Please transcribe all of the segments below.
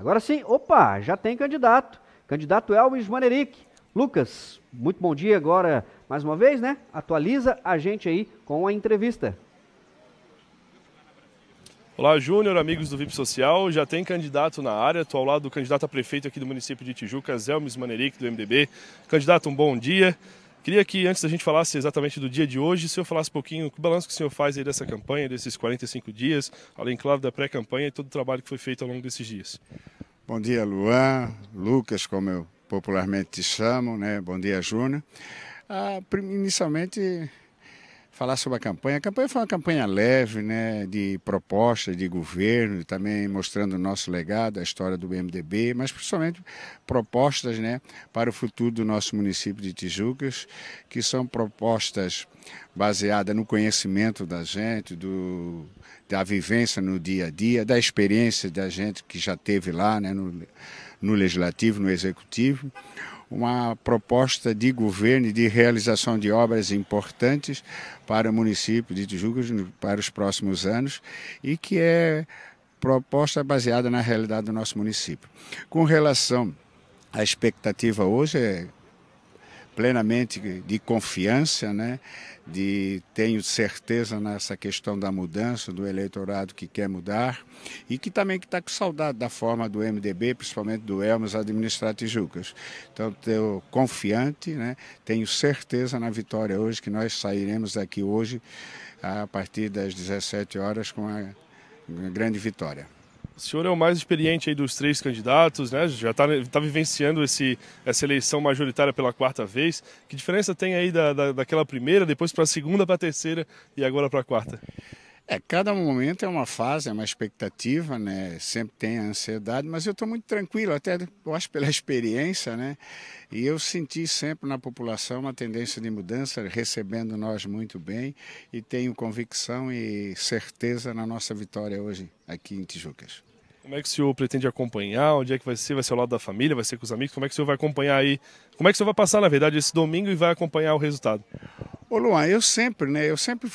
Agora sim, opa, já tem candidato. Candidato Elvis Maneric. Lucas, muito bom dia agora mais uma vez, né? Atualiza a gente aí com a entrevista. Olá, Júnior, amigos do VIP Social. Já tem candidato na área, estou ao lado do candidato a prefeito aqui do município de Tijuca, Zelmes Maneric, do MDB. Candidato, um bom dia. Queria que, antes da gente falasse é exatamente do dia de hoje, o senhor falasse um pouquinho, que balanço que o senhor faz aí dessa campanha, desses 45 dias, além, claro, da pré-campanha e todo o trabalho que foi feito ao longo desses dias. Bom dia, Luan, Lucas, como eu popularmente te chamo, né? Bom dia, Júnior. Ah, inicialmente, falar sobre a campanha. A campanha foi uma campanha leve, né, de propostas de governo, também mostrando o nosso legado, a história do MDB, mas principalmente propostas, né, para o futuro do nosso município de Tijucas, que são propostas baseadas no conhecimento da gente, do da vivência no dia a dia, da experiência da gente que já teve lá, né, no, no legislativo, no executivo uma proposta de governo e de realização de obras importantes para o município de Tijuca para os próximos anos e que é proposta baseada na realidade do nosso município. Com relação à expectativa hoje, é plenamente de confiança, né? de tenho certeza nessa questão da mudança, do eleitorado que quer mudar e que também que está com saudade da forma do MDB, principalmente do Elmas administrar Tijucas. Então, estou confiante, né? tenho certeza na vitória hoje, que nós sairemos daqui hoje a partir das 17 horas com a grande vitória. O senhor é o mais experiente aí dos três candidatos, né? Já está tá vivenciando esse, essa eleição majoritária pela quarta vez. Que diferença tem aí da, da daquela primeira, depois para a segunda, para a terceira e agora para a quarta? É, cada momento é uma fase, é uma expectativa, né? Sempre tem a ansiedade, mas eu estou muito tranquilo, até eu acho pela experiência, né? E eu senti sempre na população uma tendência de mudança, recebendo nós muito bem, e tenho convicção e certeza na nossa vitória hoje aqui em Tijucas. Como é que o senhor pretende acompanhar? Onde é que vai ser? Vai ser ao lado da família? Vai ser com os amigos? Como é que o senhor vai acompanhar aí? Como é que o senhor vai passar, na verdade, esse domingo e vai acompanhar o resultado? Ô Luan, eu sempre, né? Eu sempre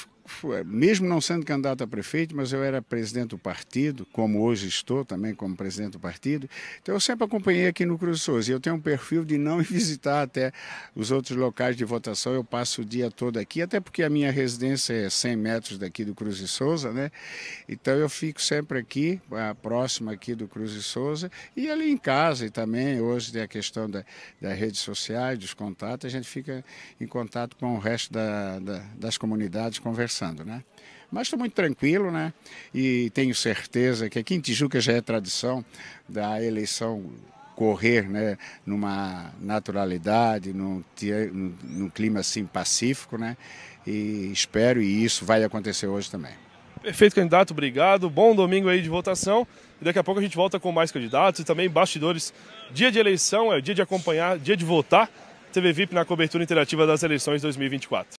mesmo não sendo candidato a prefeito, mas eu era presidente do partido, como hoje estou também como presidente do partido, então eu sempre acompanhei aqui no Cruz Souza. E eu tenho um perfil de não visitar até os outros locais de votação, eu passo o dia todo aqui, até porque a minha residência é 100 metros daqui do Cruz e Souza, né? Então eu fico sempre aqui, próximo aqui do Cruz e Souza, e ali em casa e também hoje tem a questão da, das redes sociais, dos contatos, a gente fica em contato com o resto da, da, das comunidades conversando né? Mas estou muito tranquilo, né? E tenho certeza que aqui em Tijuca já é tradição da eleição correr né, numa naturalidade, num, num clima assim pacífico, né? E espero, e isso vai acontecer hoje também. Perfeito, candidato, obrigado. Bom domingo aí de votação. E daqui a pouco a gente volta com mais candidatos e também bastidores. Dia de eleição, é o dia de acompanhar, dia de votar. TV VIP na cobertura interativa das eleições 2024.